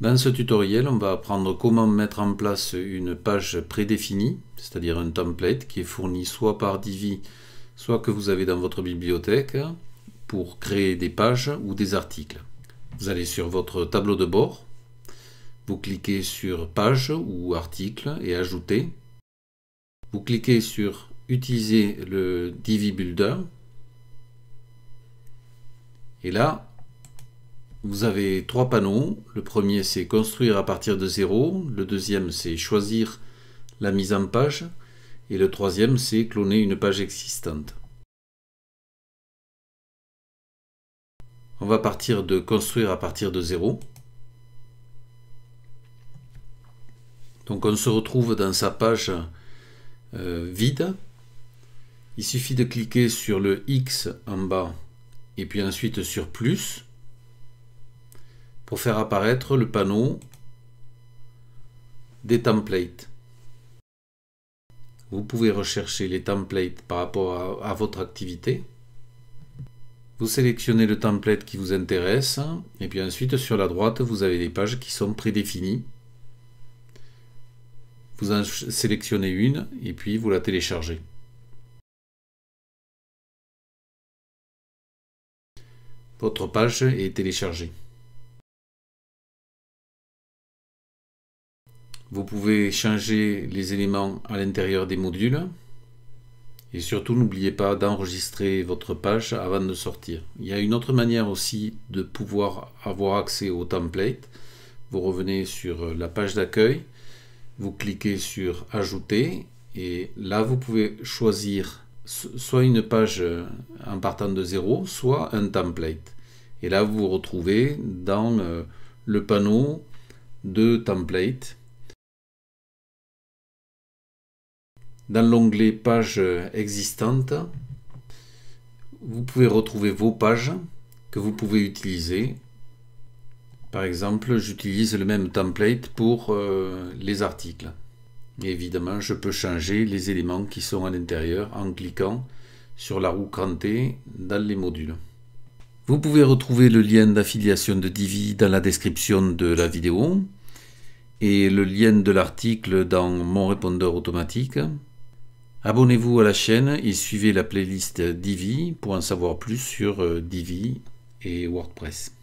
Dans ce tutoriel, on va apprendre comment mettre en place une page prédéfinie, c'est-à-dire un template qui est fourni soit par Divi, soit que vous avez dans votre bibliothèque pour créer des pages ou des articles. Vous allez sur votre tableau de bord, vous cliquez sur Page ou Article et Ajouter. Vous cliquez sur utiliser le Divi Builder. Et là, vous avez trois panneaux. Le premier, c'est construire à partir de zéro. Le deuxième, c'est choisir la mise en page. Et le troisième, c'est cloner une page existante. On va partir de construire à partir de zéro. Donc on se retrouve dans sa page euh, vide il suffit de cliquer sur le X en bas et puis ensuite sur plus pour faire apparaître le panneau des templates. Vous pouvez rechercher les templates par rapport à, votre activité. Vous sélectionnez le template qui vous intéresse et puis ensuite sur la droite vous avez des pages qui sont prédéfinies. Vous en sélectionnez une et puis vous la téléchargez. Votre page est téléchargée. Vous pouvez changer les éléments à l'intérieur des modules. Et surtout, n'oubliez pas d'enregistrer votre page avant de sortir. Il y a une autre manière aussi de pouvoir avoir accès au template. Vous revenez sur la page d'accueil, vous cliquez sur Ajouter et là, vous pouvez choisir soit une page euh, en partant de zéro, soit un template. Et là, vous vous retrouvez dans le, panneau de template. Dans l'onglet pages euh, existantes, vous pouvez retrouver vos pages que vous pouvez utiliser. Par exemple, j'utilise le même template pour euh, les articles évidemment, je peux changer les éléments qui sont à l'intérieur en cliquant sur la roue crantée dans les modules. Vous pouvez retrouver le lien d'affiliation de Divi dans la description de la vidéo et le lien de l'article dans mon répondeur automatique. Abonnez-vous à la chaîne et suivez la playlist Divi pour en savoir plus sur euh, Divi et WordPress.